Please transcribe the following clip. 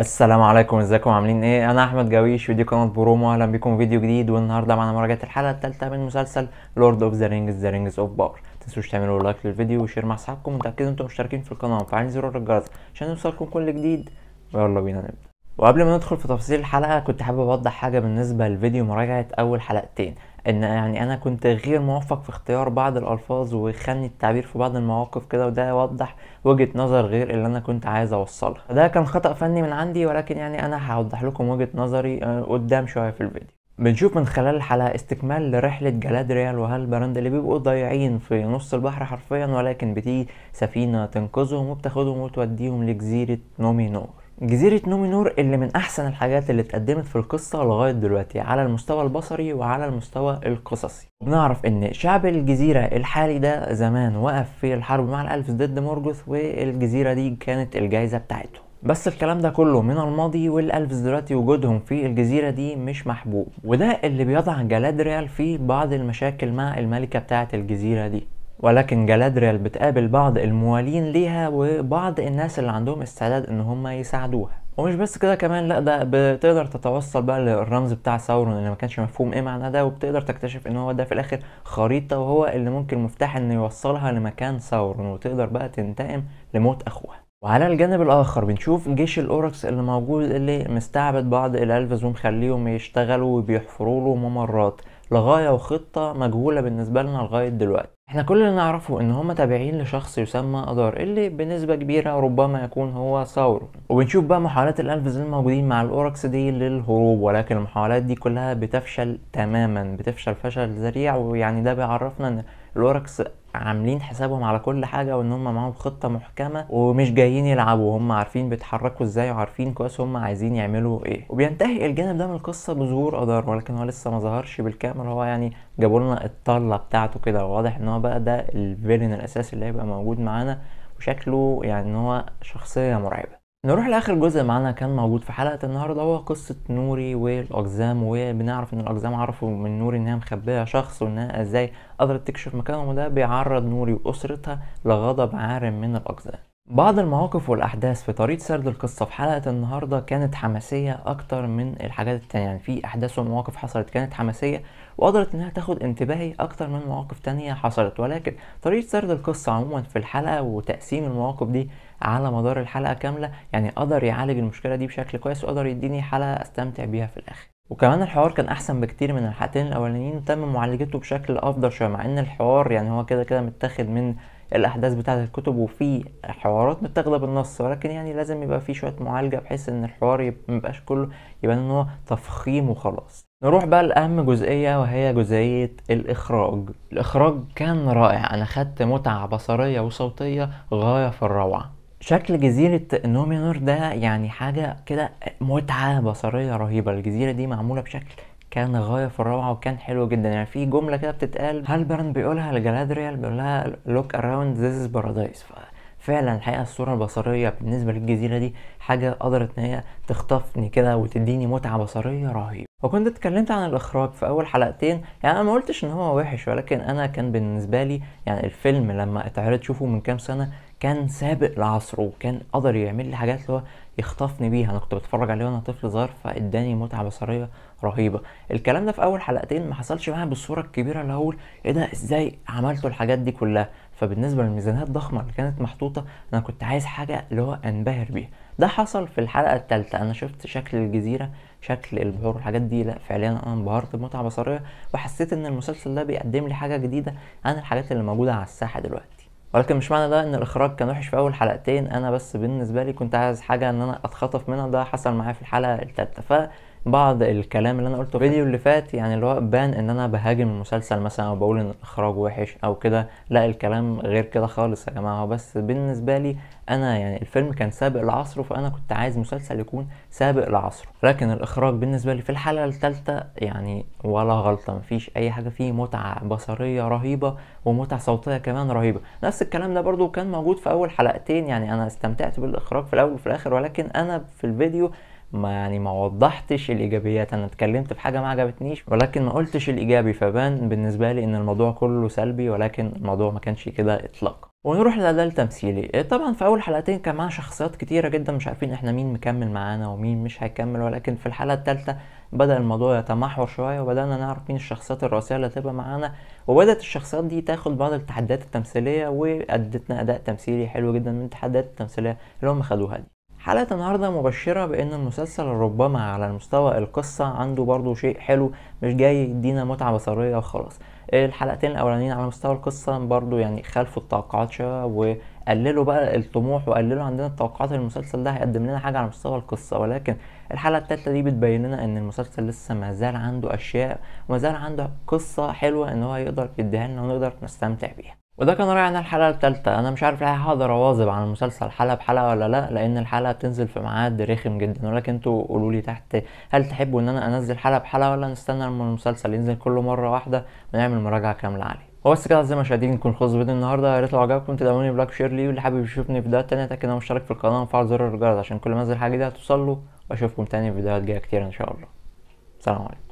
السلام عليكم ازيكم عاملين ايه انا احمد جاويش ودي قناه برومو اهلا بيكم فيديو جديد والنهارده معانا مراجعه الحلقه الثالثه من مسلسل لورد اوف ذا رينجز ذا رينجز اوف باور تنسوش تعملوا لايك للفيديو وشير مع اصحابكم وتاكدوا انتم مشتركين في القناه وفعلوا زر الجرس عشان يوصلكم كل جديد ويلا بينا نبدا وقبل ما ندخل في تفاصيل الحلقه كنت حابب اوضح حاجه بالنسبه لفيديو مراجعه اول حلقتين ان يعني انا كنت غير موفق في اختيار بعض الالفاظ وخني التعبير في بعض المواقف كده وده وضح وجهه نظر غير اللي انا كنت عايز اوصلها ده كان خطا فني من عندي ولكن يعني انا هوضح لكم وجهه نظري آه، قدام شويه في الفيديو بنشوف من خلال الحلقة استكمال لرحلة جلادريال وهالبراند اللي بيبقوا ضايعين في نص البحر حرفيا ولكن بتيجي سفينة تنقذهم وبتاخدهم وتوديهم لجزيرة نومينور جزيرة نومينور اللي من أحسن الحاجات اللي اتقدمت في القصة لغاية دلوقتي على المستوى البصري وعلى المستوى القصصي بنعرف إن شعب الجزيرة الحالي ده زمان وقف في الحرب مع الألف ضد مورجوث والجزيرة دي كانت الجايزة بتاعته بس الكلام ده كله من الماضي والألفز دلوقتي وجودهم في الجزيرة دي مش محبوب وده اللي بيضع جلادريال في بعض المشاكل مع الملكة بتاعت الجزيرة دي ولكن جلادريال بتقابل بعض الموالين ليها وبعض الناس اللي عندهم استعداد ان هم يساعدوها ومش بس كده كمان لا ده بتقدر تتوصل بقى للرمز بتاع ساورون اللي ما كانش مفهوم ايه معنى ده وبتقدر تكتشف ان هو ده في الاخر خريطه وهو اللي ممكن مفتاح انه يوصلها لمكان ساورون وتقدر بقى تنتقم لموت اخوها وعلى الجانب الاخر بنشوف جيش الاوركس اللي موجود اللي مستعبد بعض الالفز ومخليهم يشتغلوا وبيحفروا له ممرات لغاية وخطة مجهولة بالنسبة لنا لغاية دلوقتي احنا كل اللي نعرفه ان هم تابعين لشخص يسمى ادار اللي بنسبة كبيرة ربما يكون هو ثورو وبنشوف بقى محاولات الالفز الموجودين مع الاوركس دي للهروب ولكن المحاولات دي كلها بتفشل تماما بتفشل فشل ذريع ويعني ده بيعرفنا ان الاوركس عاملين حسابهم على كل حاجه وان هم معاهم خطه محكمه ومش جايين يلعبوا هم عارفين بيتحركوا ازاي وعارفين كويس هم عايزين يعملوا ايه وبينتهي الجانب ده من القصه بظهور ادار ولكن هو لسه ما ظهرش بالكامل هو يعني جابوا لنا الطله بتاعته كده واضح ان هو بقى ده الفيلن الاساسي اللي هيبقى موجود معانا وشكله يعني ان هو شخصيه مرعبه نروح لاخر جزء معانا كان موجود في حلقه النهارده هو قصه نوري والاقزام وبنعرف ان الاقزام عرفوا من نوري انها مخبيه شخص وانها ازاي قدرت تكشف مكانه وده بيعرض نوري واسرتها لغضب عارم من الاقزام بعض المواقف والأحداث في طريقة سرد القصة في حلقة النهاردة كانت حماسية أكتر من الحاجات التانية يعني في أحداث ومواقف حصلت كانت حماسية وقدرت إنها تاخد انتباهي أكتر من مواقف تانية حصلت ولكن طريقة سرد القصة عموما في الحلقة وتقسيم المواقف دي على مدار الحلقة كاملة يعني قدر يعالج المشكلة دي بشكل كويس وقدر يديني حلقة أستمتع بيها في الآخر وكمان الحوار كان احسن بكتير من الحلقتين الاولانيين وتم معالجته بشكل افضل شويه مع ان الحوار يعني هو كده كده متاخد من الاحداث بتاعه الكتب وفي حوارات بتغلب بالنص النص ولكن يعني لازم يبقى في شويه معالجه بحيث ان الحوار ميبقاش كله يبان ان هو تفخيم وخلاص نروح بقى لأهم جزئية وهي جزئية الإخراج الإخراج كان رائع أنا خدت متعة بصرية وصوتية غاية في الروعة شكل جزيرة نومينور ده يعني حاجة كده متعة بصرية رهيبة الجزيرة دي معمولة بشكل كان غايه في الروعه وكان حلو جدا يعني في جمله كده بتتقال هالبرن بيقولها لجلادريال بيقول لها لوك اراوند ذيس از بارادايس فعلا الحقيقه الصوره البصريه بالنسبه للجزيره دي حاجه قدرت ان هي تخطفني كده وتديني متعه بصريه رهيبه وكنت اتكلمت عن الاخراج في اول حلقتين يعني انا ما قلتش ان هو وحش ولكن انا كان بالنسبه لي يعني الفيلم لما اتعرض شوفه من كام سنه كان سابق لعصره وكان قدر يعمل لي حاجات اللي هو يخطفني بيها انا كنت بتفرج عليه وانا طفل صغير فاداني متعه بصريه رهيبه الكلام ده في اول حلقتين ما حصلش معايا بالصوره الكبيره اللي اقول ايه ده ازاي عملتوا الحاجات دي كلها فبالنسبه للميزانيه الضخمه اللي كانت محطوطه انا كنت عايز حاجه اللي هو انبهر بيها ده حصل في الحلقه الثالثه انا شفت شكل الجزيره شكل البحور والحاجات دي لا فعليا انا انبهرت بمتعه بصريه وحسيت ان المسلسل ده بيقدم لي حاجه جديده عن الحاجات اللي موجوده على الساحه دلوقتي ولكن مش معنى ده ان الاخراج كان وحش في اول حلقتين انا بس بالنسبه لي كنت عايز حاجه ان انا اتخطف منها ده حصل معايا في الحلقه الثالثه بعض الكلام اللي انا قلته في الفيديو اللي فات يعني اللي هو بان ان انا بهاجم المسلسل مثلا او بقول ان الاخراج وحش او كده لا الكلام غير كده خالص يا جماعه بس بالنسبه لي انا يعني الفيلم كان سابق لعصره فانا كنت عايز مسلسل يكون سابق لعصره لكن الاخراج بالنسبه لي في الحلقه الثالثه يعني ولا غلطه مفيش اي حاجه فيه متعه بصريه رهيبه ومتعه صوتيه كمان رهيبه نفس الكلام ده برضو كان موجود في اول حلقتين يعني انا استمتعت بالاخراج في الاول وفي الاخر ولكن انا في الفيديو ما يعني ما وضحتش الايجابيات انا اتكلمت في حاجه ما عجبتنيش ولكن ما قلتش الايجابي فبان بالنسبه لي ان الموضوع كله سلبي ولكن الموضوع ما كانش كده اطلاقا ونروح للأداء التمثيلي إيه، طبعا في أول حلقتين كان معانا شخصيات كتيرة جدا مش عارفين احنا مين مكمل معانا ومين مش هيكمل ولكن في الحلقة الثالثه بدأ الموضوع يتمحور شوية وبدأنا نعرف مين الشخصيات الرئيسية اللي هتبقى معانا وبدأت الشخصيات دي تاخد بعض التحديات التمثيلية وأدتنا أداء تمثيلي حلو جدا من التحديات التمثيلية اللي هم خدوها دي حلقة النهاردة مبشرة بأن المسلسل ربما على مستوى القصة عنده برضه شيء حلو مش جاي يدينا متعة بصرية وخلاص الحلقتين الأولانيين على مستوى القصة برضه يعني خلفوا التوقعات شوية وقللوا بقى الطموح وقللوا عندنا التوقعات المسلسل ده هيقدم لنا حاجة على مستوى القصة ولكن الحلقة التالتة دي بتبين لنا إن المسلسل لسه ما زال عنده أشياء وما زال عنده قصة حلوة إن هو يقدر يديها لنا ونقدر نستمتع بيها وده كان رأينا الحلقه التالتة انا مش عارف هقدر اواظب على المسلسل حلقه بحلقه ولا لا لان الحلقه بتنزل في ميعاد رخم جدا ولكن انتوا قولوا لي تحت هل تحبوا ان انا انزل حلقه بحلقه ولا نستنى لما المسلسل ينزل كل مره واحده ونعمل مراجعه كامله عليه وبس كده ما المشاهدين نكون خلص فيديو النهارده يا ريت لو عجبكم تدعموني بلايك شير لي واللي حابب يشوفني في فيديوهات تانية تاكد مشترك في القناه وفعل زر الجرس عشان كل ما انزل حاجه جديده توصل له واشوفكم تاني في فيديوهات جايه كتير ان شاء الله سلام عليكم